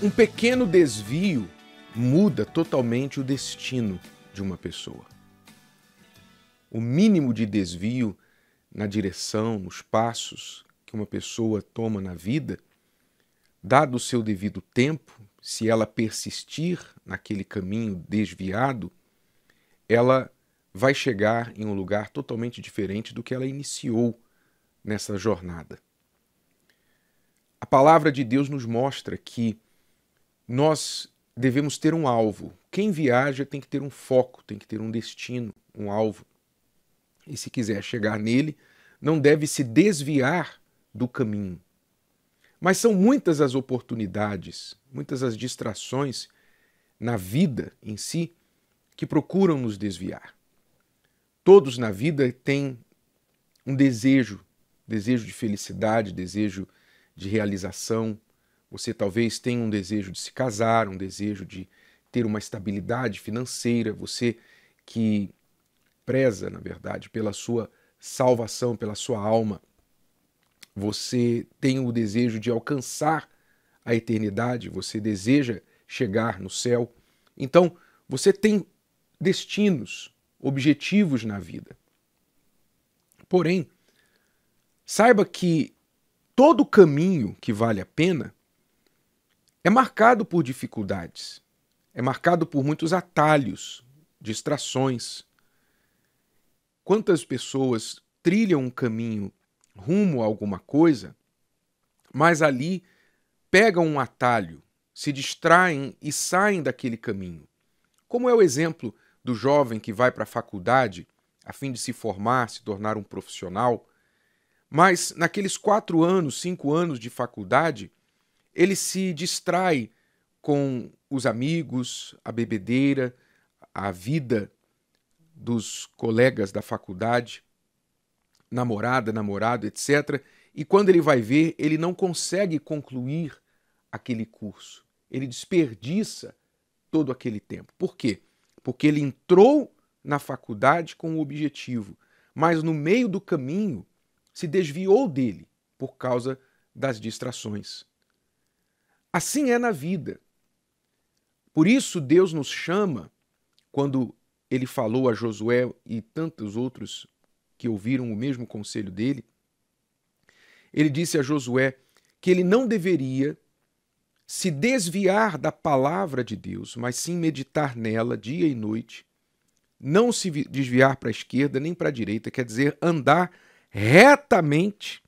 Um pequeno desvio muda totalmente o destino de uma pessoa. O mínimo de desvio na direção, nos passos que uma pessoa toma na vida, dado o seu devido tempo, se ela persistir naquele caminho desviado, ela vai chegar em um lugar totalmente diferente do que ela iniciou nessa jornada. A palavra de Deus nos mostra que nós devemos ter um alvo. Quem viaja tem que ter um foco, tem que ter um destino, um alvo. E se quiser chegar nele, não deve se desviar do caminho. Mas são muitas as oportunidades, muitas as distrações na vida em si que procuram nos desviar. Todos na vida têm um desejo, desejo de felicidade, desejo de realização, você talvez tenha um desejo de se casar, um desejo de ter uma estabilidade financeira, você que preza, na verdade, pela sua salvação, pela sua alma. Você tem o desejo de alcançar a eternidade, você deseja chegar no céu. Então, você tem destinos, objetivos na vida. Porém, saiba que todo caminho que vale a pena é marcado por dificuldades, é marcado por muitos atalhos, distrações. Quantas pessoas trilham um caminho rumo a alguma coisa, mas ali pegam um atalho, se distraem e saem daquele caminho. Como é o exemplo do jovem que vai para a faculdade a fim de se formar, se tornar um profissional, mas naqueles quatro anos, cinco anos de faculdade, ele se distrai com os amigos, a bebedeira, a vida dos colegas da faculdade, namorada, namorado, etc. E quando ele vai ver, ele não consegue concluir aquele curso. Ele desperdiça todo aquele tempo. Por quê? Porque ele entrou na faculdade com o objetivo, mas no meio do caminho se desviou dele por causa das distrações. Assim é na vida. Por isso Deus nos chama, quando ele falou a Josué e tantos outros que ouviram o mesmo conselho dele, ele disse a Josué que ele não deveria se desviar da palavra de Deus, mas sim meditar nela dia e noite, não se desviar para a esquerda nem para a direita, quer dizer, andar retamente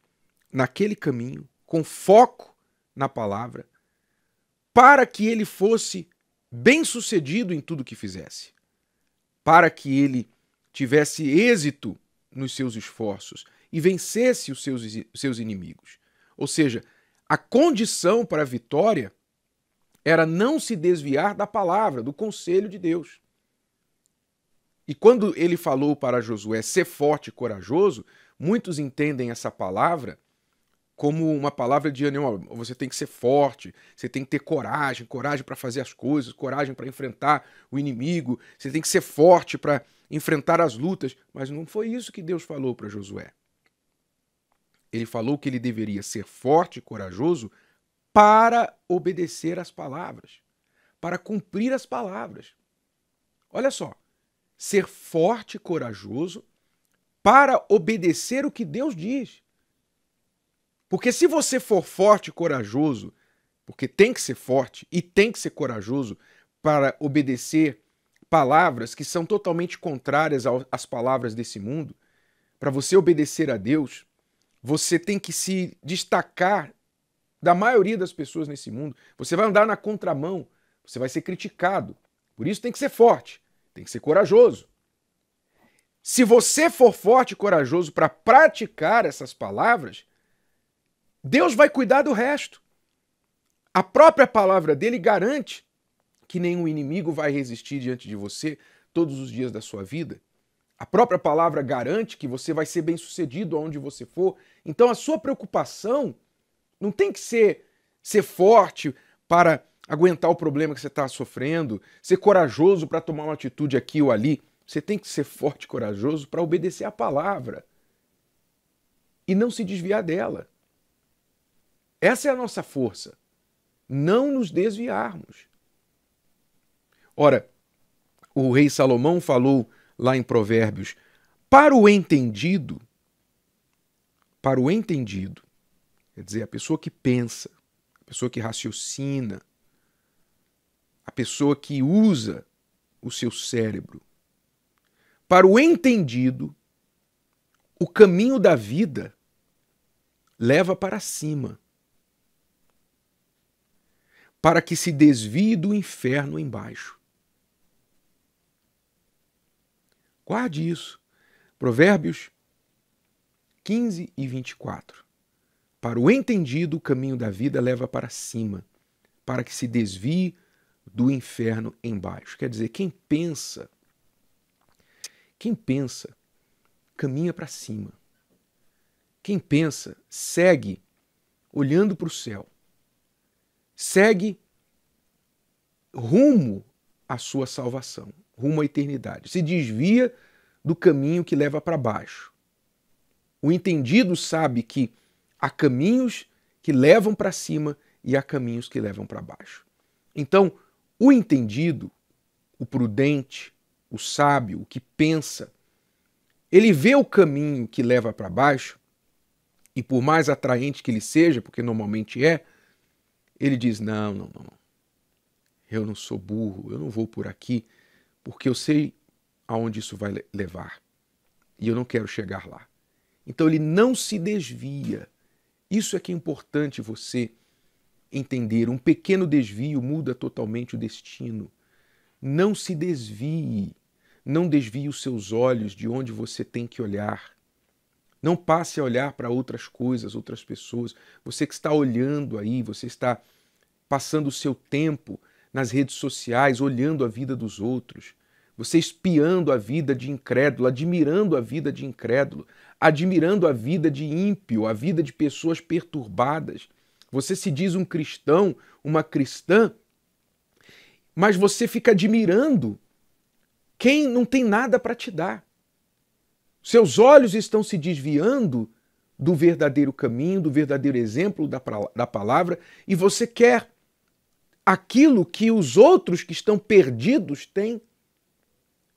naquele caminho, com foco na palavra, para que ele fosse bem-sucedido em tudo que fizesse, para que ele tivesse êxito nos seus esforços e vencesse os seus, seus inimigos. Ou seja, a condição para a vitória era não se desviar da palavra, do conselho de Deus. E quando ele falou para Josué ser forte e corajoso, muitos entendem essa palavra como uma palavra de ânimo. Você tem que ser forte, você tem que ter coragem, coragem para fazer as coisas, coragem para enfrentar o inimigo, você tem que ser forte para enfrentar as lutas. Mas não foi isso que Deus falou para Josué. Ele falou que ele deveria ser forte e corajoso para obedecer às palavras, para cumprir as palavras. Olha só, ser forte e corajoso para obedecer o que Deus diz. Porque se você for forte e corajoso, porque tem que ser forte e tem que ser corajoso para obedecer palavras que são totalmente contrárias às palavras desse mundo, para você obedecer a Deus, você tem que se destacar da maioria das pessoas nesse mundo. Você vai andar na contramão, você vai ser criticado. Por isso tem que ser forte, tem que ser corajoso. Se você for forte e corajoso para praticar essas palavras, Deus vai cuidar do resto. A própria palavra dele garante que nenhum inimigo vai resistir diante de você todos os dias da sua vida. A própria palavra garante que você vai ser bem-sucedido aonde você for. Então a sua preocupação não tem que ser ser forte para aguentar o problema que você está sofrendo, ser corajoso para tomar uma atitude aqui ou ali. Você tem que ser forte e corajoso para obedecer à palavra e não se desviar dela. Essa é a nossa força. Não nos desviarmos. Ora, o rei Salomão falou lá em Provérbios: para o entendido, para o entendido, quer dizer, a pessoa que pensa, a pessoa que raciocina, a pessoa que usa o seu cérebro, para o entendido, o caminho da vida leva para cima para que se desvie do inferno embaixo. Guarde isso. Provérbios 15 e 24. Para o entendido, o caminho da vida leva para cima, para que se desvie do inferno embaixo. Quer dizer, quem pensa, quem pensa, caminha para cima. Quem pensa, segue olhando para o céu segue rumo à sua salvação, rumo à eternidade. Se desvia do caminho que leva para baixo. O entendido sabe que há caminhos que levam para cima e há caminhos que levam para baixo. Então, o entendido, o prudente, o sábio, o que pensa, ele vê o caminho que leva para baixo e, por mais atraente que ele seja, porque normalmente é, ele diz: não, não, não, não. Eu não sou burro, eu não vou por aqui, porque eu sei aonde isso vai levar. E eu não quero chegar lá. Então ele não se desvia. Isso é que é importante você entender. Um pequeno desvio muda totalmente o destino. Não se desvie. Não desvie os seus olhos de onde você tem que olhar. Não passe a olhar para outras coisas, outras pessoas. Você que está olhando aí, você está passando o seu tempo nas redes sociais, olhando a vida dos outros. Você espiando a vida de incrédulo, admirando a vida de incrédulo, admirando a vida de ímpio, a vida de pessoas perturbadas. Você se diz um cristão, uma cristã, mas você fica admirando quem não tem nada para te dar. Seus olhos estão se desviando do verdadeiro caminho, do verdadeiro exemplo da, da palavra, e você quer aquilo que os outros que estão perdidos têm.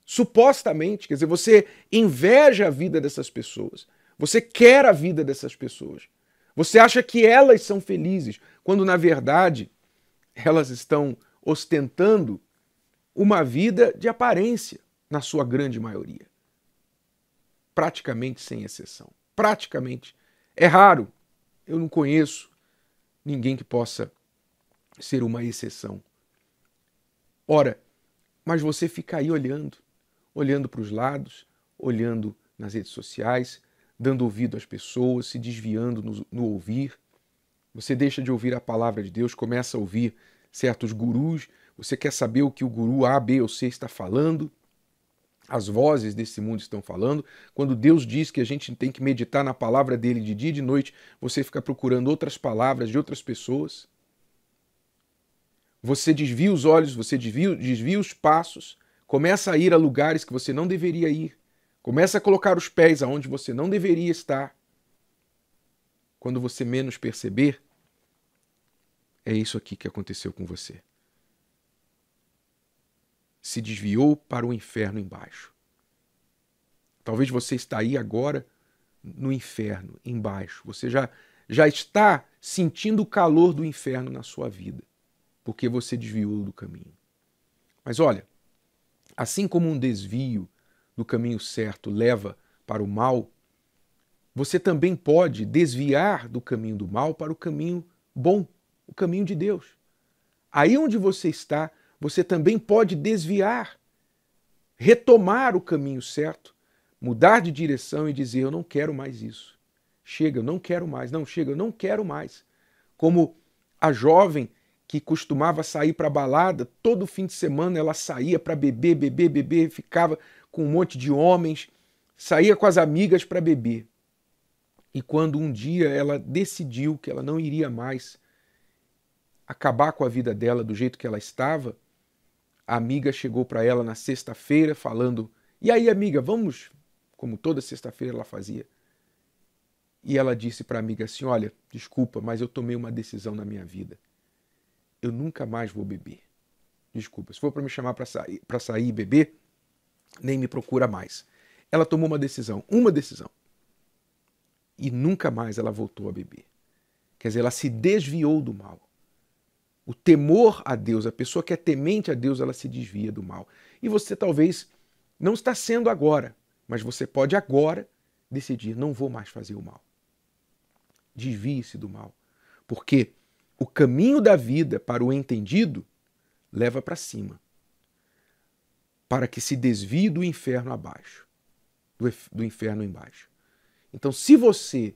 Supostamente, quer dizer, você inveja a vida dessas pessoas, você quer a vida dessas pessoas, você acha que elas são felizes, quando na verdade elas estão ostentando uma vida de aparência, na sua grande maioria praticamente sem exceção. Praticamente. É raro. Eu não conheço ninguém que possa ser uma exceção. Ora, mas você fica aí olhando, olhando para os lados, olhando nas redes sociais, dando ouvido às pessoas, se desviando no, no, ouvir. Você deixa de ouvir a palavra de Deus, começa a ouvir certos gurus, você quer saber o que o guru A, B ou C está falando as vozes desse mundo estão falando, quando Deus diz que a gente tem que meditar na palavra dele de dia e de noite, você fica procurando outras palavras de outras pessoas. Você desvia os olhos, você desvia, desvia os passos, começa a ir a lugares que você não deveria ir, começa a colocar os pés aonde você não deveria estar. Quando você menos perceber, é isso aqui que aconteceu com você se desviou para o inferno embaixo. Talvez você está aí agora no inferno embaixo. Você já já está sentindo o calor do inferno na sua vida, porque você desviou do caminho. Mas olha, assim como um desvio do caminho certo leva para o mal, você também pode desviar do caminho do mal para o caminho bom, o caminho de Deus. Aí onde você está, você também pode desviar, retomar o caminho certo, mudar de direção e dizer: Eu não quero mais isso. Chega, eu não quero mais. Não, chega, eu não quero mais. Como a jovem que costumava sair para balada, todo fim de semana ela saía para beber, beber, beber, ficava com um monte de homens, saía com as amigas para beber. E quando um dia ela decidiu que ela não iria mais acabar com a vida dela do jeito que ela estava, a amiga chegou para ela na sexta-feira falando: "E aí, amiga, vamos?" Como toda sexta-feira ela fazia. E ela disse para a amiga assim: "Olha, desculpa, mas eu tomei uma decisão na minha vida. Eu nunca mais vou beber. Desculpa, se for para me chamar para sair, para sair e beber, nem me procura mais." Ela tomou uma decisão, uma decisão. E nunca mais ela voltou a beber. Quer dizer, ela se desviou do mal o temor a Deus, a pessoa que é temente a Deus, ela se desvia do mal. E você talvez não está sendo agora, mas você pode agora decidir: não vou mais fazer o mal. Desvie-se do mal. Porque o caminho da vida para o entendido leva para cima para que se desvie do inferno abaixo, do, inferno embaixo. Então, se você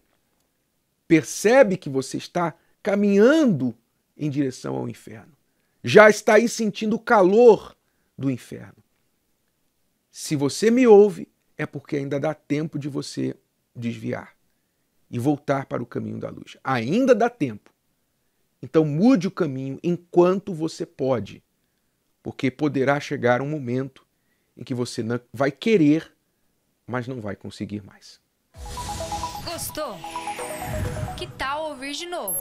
percebe que você está caminhando em direção ao inferno. Já está aí sentindo o calor do inferno. Se você me ouve, é porque ainda dá tempo de você desviar e voltar para o caminho da luz. Ainda dá tempo. Então mude o caminho enquanto você pode, porque poderá chegar um momento em que você vai querer, mas não vai conseguir mais. Gostou? Que tal ouvir de novo?